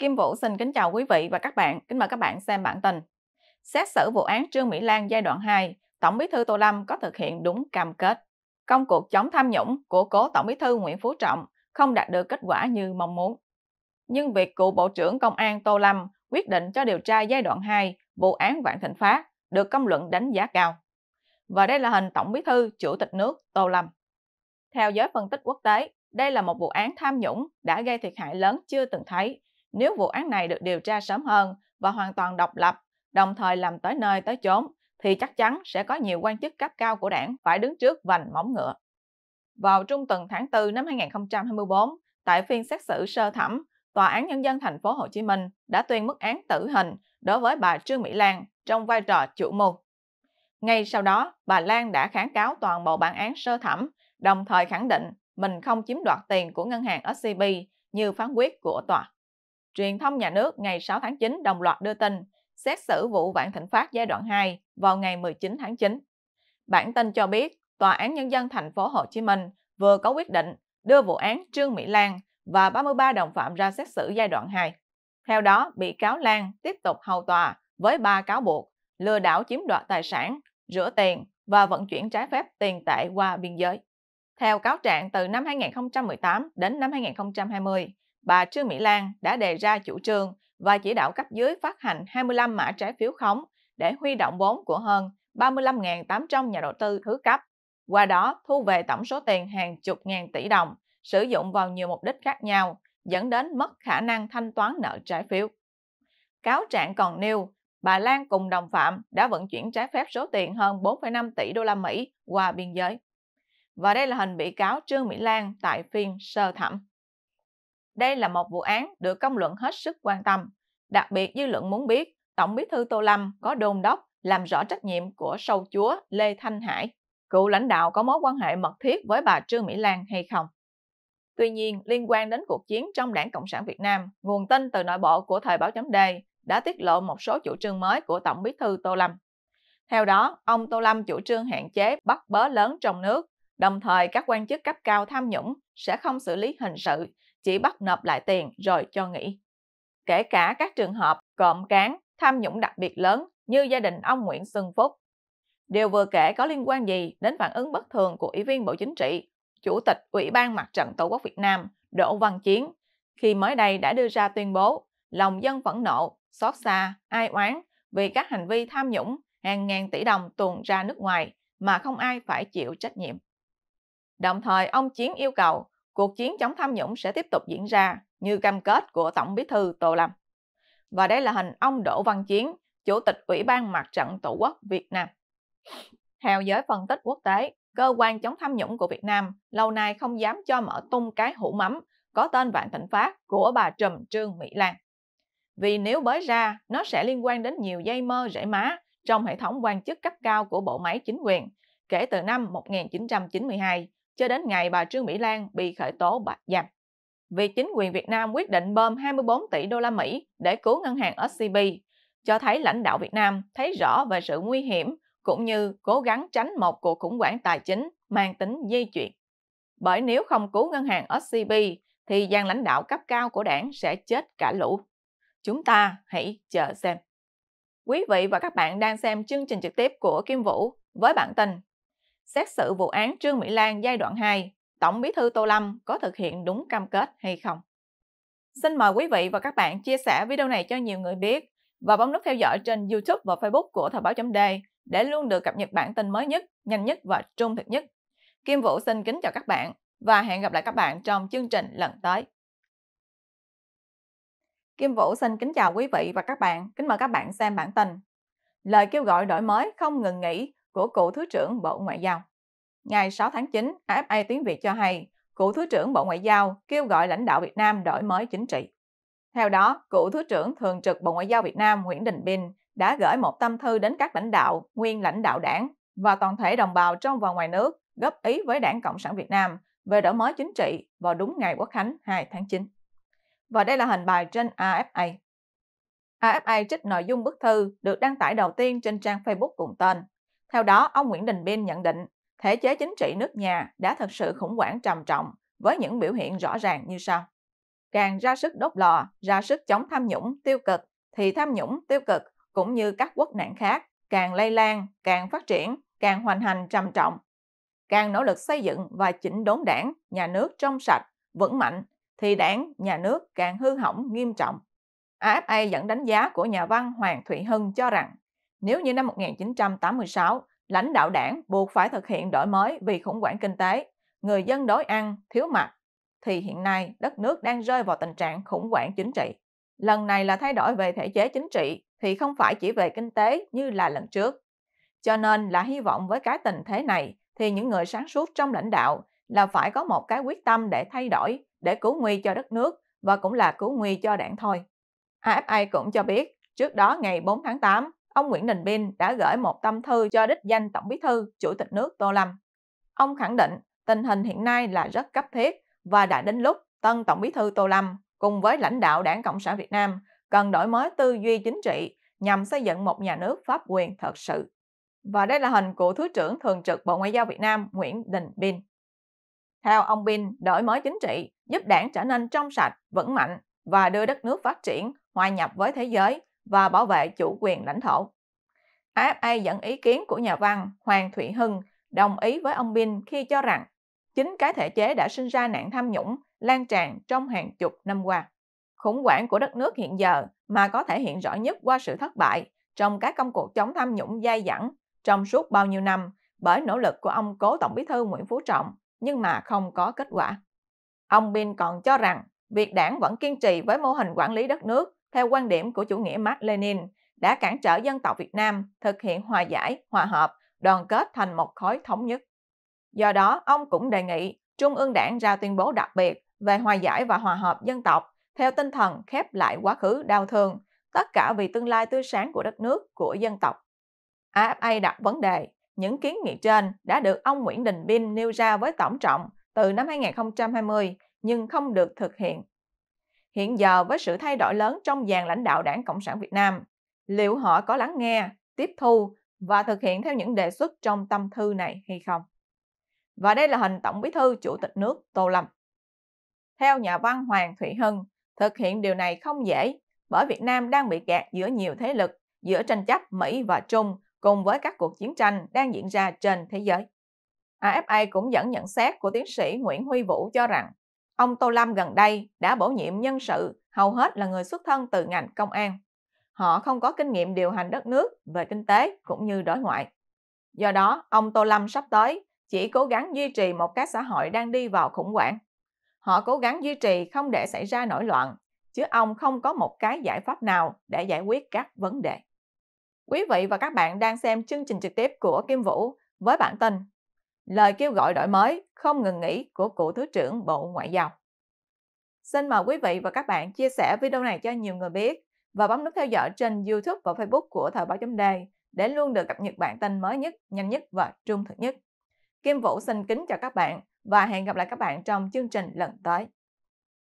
Kim Vũ xin kính chào quý vị và các bạn. Kính mời các bạn xem bản tin. Xét xử vụ án Trương Mỹ Lan giai đoạn 2, Tổng bí thư Tô Lâm có thực hiện đúng cam kết. Công cuộc chống tham nhũng của cố Tổng bí thư Nguyễn Phú Trọng không đạt được kết quả như mong muốn. Nhưng việc cựu Bộ trưởng Công an Tô Lâm quyết định cho điều tra giai đoạn 2 vụ án Vạn Thịnh Phát được công luận đánh giá cao. Và đây là hình Tổng bí thư Chủ tịch nước Tô Lâm. Theo giới phân tích quốc tế, đây là một vụ án tham nhũng đã gây thiệt hại lớn chưa từng thấy nếu vụ án này được điều tra sớm hơn và hoàn toàn độc lập, đồng thời làm tới nơi tới chốn, thì chắc chắn sẽ có nhiều quan chức cấp cao của đảng phải đứng trước vành móng ngựa. Vào trung tuần tháng 4 năm 2024, tại phiên xét xử sơ thẩm, Tòa án Nhân dân thành phố Hồ Chí Minh đã tuyên mức án tử hình đối với bà Trương Mỹ Lan trong vai trò chủ mưu. Ngay sau đó, bà Lan đã kháng cáo toàn bộ bản án sơ thẩm, đồng thời khẳng định mình không chiếm đoạt tiền của ngân hàng SCB như phán quyết của tòa truyền thông nhà nước ngày 6 tháng 9 đồng loạt đưa tin xét xử vụ Vạn Thịnh Phát giai đoạn 2 vào ngày 19 tháng 9. Bản tin cho biết, Tòa án Nhân dân thành phố Hồ Chí Minh vừa có quyết định đưa vụ án Trương Mỹ Lan và 33 đồng phạm ra xét xử giai đoạn 2. Theo đó, bị cáo Lan tiếp tục hầu tòa với 3 cáo buộc lừa đảo chiếm đoạt tài sản, rửa tiền và vận chuyển trái phép tiền tệ qua biên giới. Theo cáo trạng, từ năm 2018 đến năm 2020, bà Trương Mỹ Lan đã đề ra chủ trương và chỉ đạo cấp dưới phát hành 25 mã trái phiếu khống để huy động vốn của hơn 35.800 nhà đầu tư thứ cấp, qua đó thu về tổng số tiền hàng chục ngàn tỷ đồng, sử dụng vào nhiều mục đích khác nhau, dẫn đến mất khả năng thanh toán nợ trái phiếu. Cáo trạng còn nêu, bà Lan cùng đồng phạm đã vận chuyển trái phép số tiền hơn 4,5 tỷ đô la Mỹ qua biên giới. Và đây là hình bị cáo Trương Mỹ Lan tại phiên sơ thẩm. Đây là một vụ án được công luận hết sức quan tâm. Đặc biệt dư luận muốn biết Tổng bí thư Tô Lâm có đôn đốc làm rõ trách nhiệm của sâu chúa Lê Thanh Hải, cựu lãnh đạo có mối quan hệ mật thiết với bà Trương Mỹ Lan hay không. Tuy nhiên, liên quan đến cuộc chiến trong đảng Cộng sản Việt Nam, nguồn tin từ nội bộ của thời báo chấm đề đã tiết lộ một số chủ trương mới của Tổng bí thư Tô Lâm. Theo đó, ông Tô Lâm chủ trương hạn chế bắt bớ lớn trong nước, đồng thời các quan chức cấp cao tham nhũng sẽ không xử lý hình sự chỉ bắt nộp lại tiền rồi cho nghỉ. Kể cả các trường hợp cộm cán, tham nhũng đặc biệt lớn như gia đình ông Nguyễn Xuân Phúc. Điều vừa kể có liên quan gì đến phản ứng bất thường của Ủy viên Bộ Chính trị, Chủ tịch Ủy ban Mặt trận Tổ quốc Việt Nam Đỗ Văn Chiến khi mới đây đã đưa ra tuyên bố lòng dân phẫn nộ, xót xa, ai oán vì các hành vi tham nhũng hàng ngàn tỷ đồng tuồn ra nước ngoài mà không ai phải chịu trách nhiệm. Đồng thời ông Chiến yêu cầu cuộc chiến chống tham nhũng sẽ tiếp tục diễn ra như cam kết của Tổng bí thư Tô Lâm. Và đây là hình ông Đỗ Văn Chiến, Chủ tịch Ủy ban Mặt trận Tổ quốc Việt Nam. Theo giới phân tích quốc tế, cơ quan chống tham nhũng của Việt Nam lâu nay không dám cho mở tung cái hũ mắm có tên Vạn Thịnh Phát của bà Trùm Trương Mỹ Lan. Vì nếu bới ra, nó sẽ liên quan đến nhiều dây mơ rễ má trong hệ thống quan chức cấp cao của bộ máy chính quyền kể từ năm 1992 cho đến ngày bà Trương Mỹ Lan bị khởi tố bắt giam. việc chính quyền Việt Nam quyết định bơm 24 tỷ đô la Mỹ để cứu ngân hàng SCB, cho thấy lãnh đạo Việt Nam thấy rõ về sự nguy hiểm cũng như cố gắng tránh một cuộc khủng hoảng tài chính mang tính dây chuyển. Bởi nếu không cứu ngân hàng SCB thì gian lãnh đạo cấp cao của đảng sẽ chết cả lũ. Chúng ta hãy chờ xem. Quý vị và các bạn đang xem chương trình trực tiếp của Kim Vũ với bản tin xét xử vụ án Trương Mỹ Lan giai đoạn 2, Tổng Bí thư Tô Lâm có thực hiện đúng cam kết hay không. Xin mời quý vị và các bạn chia sẻ video này cho nhiều người biết và bấm nút theo dõi trên YouTube và Facebook của Thời báo chấm .d để luôn được cập nhật bản tin mới nhất, nhanh nhất và trung thực nhất. Kim Vũ xin kính chào các bạn và hẹn gặp lại các bạn trong chương trình lần tới. Kim Vũ xin kính chào quý vị và các bạn, kính mời các bạn xem bản tin. Lời kêu gọi đổi mới không ngừng nghỉ của cựu Thứ trưởng Bộ Ngoại giao. Ngày 6 tháng 9, AFA tiếng Việt cho hay, cựu Thứ trưởng Bộ Ngoại giao kêu gọi lãnh đạo Việt Nam đổi mới chính trị. Theo đó, cựu Thứ trưởng Thường trực Bộ Ngoại giao Việt Nam Nguyễn Đình Bình đã gửi một tâm thư đến các lãnh đạo, nguyên lãnh đạo đảng và toàn thể đồng bào trong và ngoài nước góp ý với Đảng Cộng sản Việt Nam về đổi mới chính trị vào đúng ngày Quốc khánh 2 tháng 9. Và đây là hình bài trên AFA. AFA trích nội dung bức thư được đăng tải đầu tiên trên trang Facebook cùng tên. Theo đó, ông Nguyễn Đình Biên nhận định thể chế chính trị nước nhà đã thật sự khủng hoảng trầm trọng với những biểu hiện rõ ràng như sau. Càng ra sức đốt lò, ra sức chống tham nhũng, tiêu cực, thì tham nhũng, tiêu cực cũng như các quốc nạn khác càng lây lan, càng phát triển, càng hoành hành trầm trọng. Càng nỗ lực xây dựng và chỉnh đốn đảng, nhà nước trong sạch, vững mạnh, thì đảng, nhà nước càng hư hỏng nghiêm trọng. AFA dẫn đánh giá của nhà văn Hoàng Thụy Hưng cho rằng, nếu như năm 1986, lãnh đạo đảng buộc phải thực hiện đổi mới vì khủng hoảng kinh tế, người dân đói ăn, thiếu mặt, thì hiện nay đất nước đang rơi vào tình trạng khủng hoảng chính trị. Lần này là thay đổi về thể chế chính trị thì không phải chỉ về kinh tế như là lần trước. Cho nên là hy vọng với cái tình thế này thì những người sáng suốt trong lãnh đạo là phải có một cái quyết tâm để thay đổi, để cứu nguy cho đất nước và cũng là cứu nguy cho đảng thôi. AFA cũng cho biết, trước đó ngày 4 tháng 8, ông Nguyễn Đình Bin đã gửi một tâm thư cho đích danh Tổng Bí thư, Chủ tịch nước Tô Lâm. Ông khẳng định tình hình hiện nay là rất cấp thiết và đã đến lúc tân Tổng Bí thư Tô Lâm cùng với lãnh đạo Đảng Cộng sản Việt Nam cần đổi mới tư duy chính trị nhằm xây dựng một nhà nước pháp quyền thật sự. Và đây là hình của Thứ trưởng Thường trực Bộ Ngoại giao Việt Nam Nguyễn Đình Bin. Theo ông Bin, đổi mới chính trị giúp đảng trở nên trong sạch, vững mạnh và đưa đất nước phát triển, hòa nhập với thế giới, và bảo vệ chủ quyền lãnh thổ. AFA dẫn ý kiến của nhà văn Hoàng Thụy Hưng đồng ý với ông Bin khi cho rằng chính cái thể chế đã sinh ra nạn tham nhũng lan tràn trong hàng chục năm qua. Khủng hoảng của đất nước hiện giờ mà có thể hiện rõ nhất qua sự thất bại trong các công cuộc chống tham nhũng dai dẳng trong suốt bao nhiêu năm bởi nỗ lực của ông cố Tổng bí thư Nguyễn Phú Trọng nhưng mà không có kết quả. Ông Bin còn cho rằng việc đảng vẫn kiên trì với mô hình quản lý đất nước theo quan điểm của chủ nghĩa Mark Lenin, đã cản trở dân tộc Việt Nam thực hiện hòa giải, hòa hợp, đoàn kết thành một khối thống nhất. Do đó, ông cũng đề nghị Trung ương đảng ra tuyên bố đặc biệt về hòa giải và hòa hợp dân tộc theo tinh thần khép lại quá khứ đau thương, tất cả vì tương lai tươi sáng của đất nước, của dân tộc. AFA đặt vấn đề, những kiến nghị trên đã được ông Nguyễn Đình Bin nêu ra với tổng trọng từ năm 2020 nhưng không được thực hiện Hiện giờ với sự thay đổi lớn trong dàn lãnh đạo Đảng Cộng sản Việt Nam, liệu họ có lắng nghe, tiếp thu và thực hiện theo những đề xuất trong tâm thư này hay không? Và đây là hình Tổng Bí thư Chủ tịch nước Tô Lâm. Theo nhà văn Hoàng Thụy Hân, thực hiện điều này không dễ bởi Việt Nam đang bị kẹt giữa nhiều thế lực, giữa tranh chấp Mỹ và Trung cùng với các cuộc chiến tranh đang diễn ra trên thế giới. AFA cũng dẫn nhận xét của tiến sĩ Nguyễn Huy Vũ cho rằng Ông Tô Lâm gần đây đã bổ nhiệm nhân sự hầu hết là người xuất thân từ ngành công an. Họ không có kinh nghiệm điều hành đất nước về kinh tế cũng như đối ngoại. Do đó, ông Tô Lâm sắp tới chỉ cố gắng duy trì một các xã hội đang đi vào khủng hoảng. Họ cố gắng duy trì không để xảy ra nổi loạn, chứ ông không có một cái giải pháp nào để giải quyết các vấn đề. Quý vị và các bạn đang xem chương trình trực tiếp của Kim Vũ với bản tin lời kêu gọi đổi mới không ngừng nghỉ của cựu Thứ trưởng Bộ Ngoại giao. Xin mời quý vị và các bạn chia sẻ video này cho nhiều người biết và bấm nút theo dõi trên YouTube và Facebook của Thời báo chấm đề để luôn được cập nhật bản tin mới nhất, nhanh nhất và trung thực nhất. Kim Vũ xin kính chào các bạn và hẹn gặp lại các bạn trong chương trình lần tới.